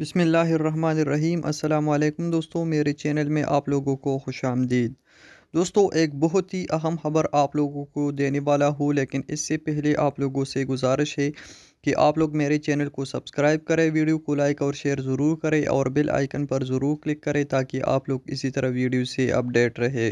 बिसमीम् अल्लाम दोस्तों मेरे चैनल में आप लोगों को खुश आमदीद दोस्तों एक बहुत ही अहम खबर आप लोगों को देने वाला हूँ लेकिन इससे पहले आप लोगों से गुजारिश है कि आप लोग मेरे चैनल को सब्सक्राइब करें वीडियो को लाइक और शेयर ज़रूर करें और बेल आइकन पर ज़रूर क्लिक करें ताकि आप लोग इसी तरह वीडियो से अपडेट रहे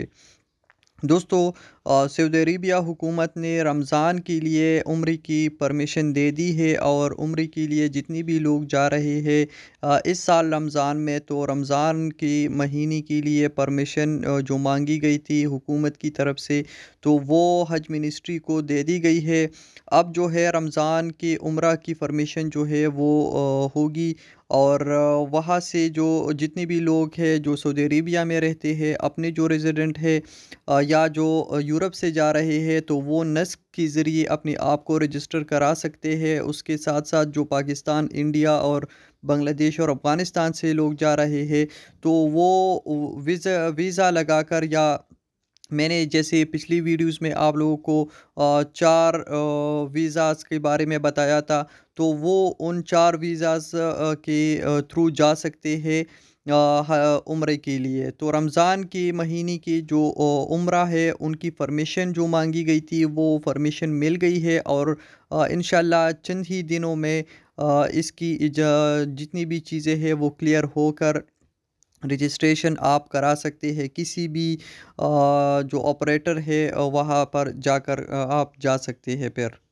दोस्तों सऊदी अरबिया हुकूमत ने रमज़ान के लिए उम्र की परमिशन दे दी है और उम्र के लिए जितनी भी लोग जा रहे हैं इस साल रमज़ान में तो रमज़ान के महीने के लिए परमिशन जो मांगी गई थी हुकूमत की तरफ से तो वो हज मिनिस्ट्री को दे दी गई है अब जो है रमज़ान के उम्र की परमिशन जो है वो होगी और वहाँ से जो जितने भी लोग हैं जो सऊदी अरबिया में रहते हैं अपने जो रेजिडेंट है या जो यूरोप से जा रहे हैं तो वो नस्क के ज़रिए अपने आप को रजिस्टर करा सकते हैं उसके साथ साथ जो पाकिस्तान इंडिया और बांग्लादेश और अफ़गानिस्तान से लोग जा रहे हैं तो वो वीज़ा वीज़ा लगाकर या मैंने जैसे पिछली वीडियोस में आप लोगों को चार वीज़ाज़ के बारे में बताया था तो वो उन चार वीज़ाज़ के थ्रू जा सकते हैं उम्र के लिए तो रमज़ान के महीने की जो उम्र है उनकी फरमेशन जो मांगी गई थी वो फरमेशन मिल गई है और इन चंद ही दिनों में इसकी जितनी भी चीज़ें हैं वो क्लियर होकर रजिस्ट्रेशन आप करा सकते हैं किसी भी जो ऑपरेटर है वहाँ पर जाकर आप जा सकते हैं फिर